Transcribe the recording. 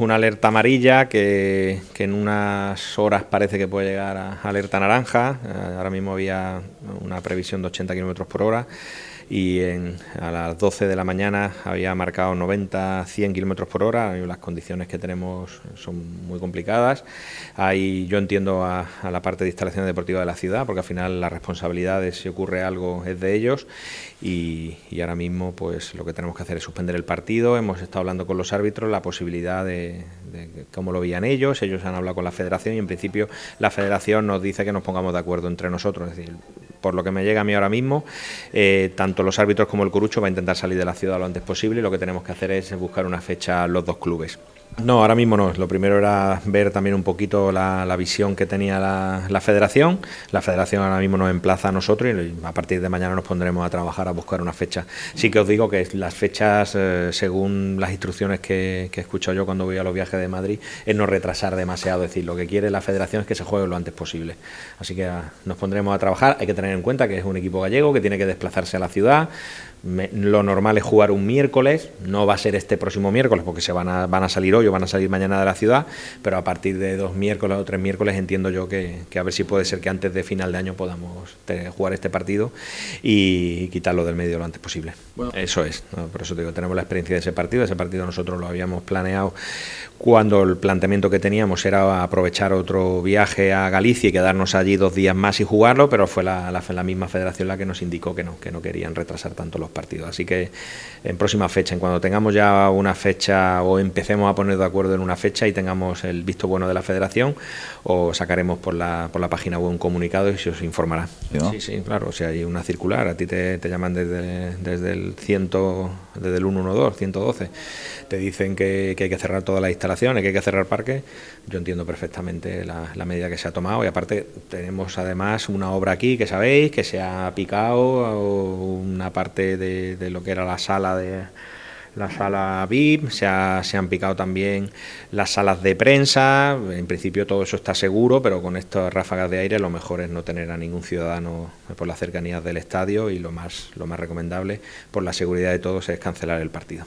Una alerta amarilla que, en unas horas parece que puede llegar a alerta naranja. Eh, ahora mismo había una previsión de 80 kilómetros por hora y a las 12 de la mañana había marcado 90, 100 kilómetros por hora. Las condiciones que tenemos son muy complicadas. Ahí yo entiendo a, la parte de instalaciones deportivas de la ciudad, porque al final la responsabilidad de si ocurre algo es de ellos. y ahora mismo, pues lo que tenemos que hacer es suspender el partido. Hemos estado hablando con los árbitros la posibilidad de de, cómo lo veían ellos, ellos han hablado con la federación y en principio la federación nos dice que nos pongamos de acuerdo entre nosotros, es decir, por lo que me llega a mí ahora mismo, eh, tanto los árbitros como el Curucho va a intentar salir de la ciudad lo antes posible y lo que tenemos que hacer es buscar una fecha los dos clubes. No, ahora mismo no. Lo primero era ver también un poquito la, visión que tenía la, federación. La federación ahora mismo nos emplaza a nosotros y a partir de mañana nos pondremos a trabajar a buscar una fecha. Sí que os digo que las fechas, eh, según las instrucciones que, he escucho yo cuando voy a los viajes de Madrid, es no retrasar demasiado. Es decir, lo que quiere la federación es que se juegue lo antes posible. Así que ah, nos pondremos a trabajar. Hay que tener en cuenta que es un equipo gallego que tiene que desplazarse a la ciudad. lo normal es jugar un miércoles. No va a ser este próximo miércoles porque se van a salir hoy van a salir mañana de la ciudad, pero a partir de dos miércoles o tres miércoles entiendo yo que, a ver si puede ser que antes de final de año podamos jugar este partido y quitarlo del medio lo antes posible. Eso es, por eso te digo, tenemos la experiencia de ese partido, ese partido nosotros lo habíamos planeado cuando el planteamiento que teníamos era aprovechar otro viaje a Galicia y quedarnos allí dos días más y jugarlo, pero fue la, la misma federación la que nos indicó que no, que no querían retrasar tanto los partidos. Así que en próxima fecha, en cuando tengamos ya una fecha o empecemos a poner de acuerdo en una fecha y tengamos el visto bueno de la federación o sacaremos por la, por la página web un comunicado y se os informará. Sí, sí, claro, si hay una circular, a ti te, llaman desde, el ciento desde el 112, 112, te dicen que, hay que cerrar todas las instalaciones, que hay que cerrar parques, yo entiendo perfectamente la, medida que se ha tomado y aparte tenemos además una obra aquí que sabéis que se ha picado una parte de lo que era la sala de la sala VIP, se, han picado también las salas de prensa, en principio todo eso está seguro, pero con estas ráfagas de aire lo mejor es no tener a ningún ciudadano por las cercanías del estadio y lo más, lo más recomendable por la seguridad de todos es cancelar el partido.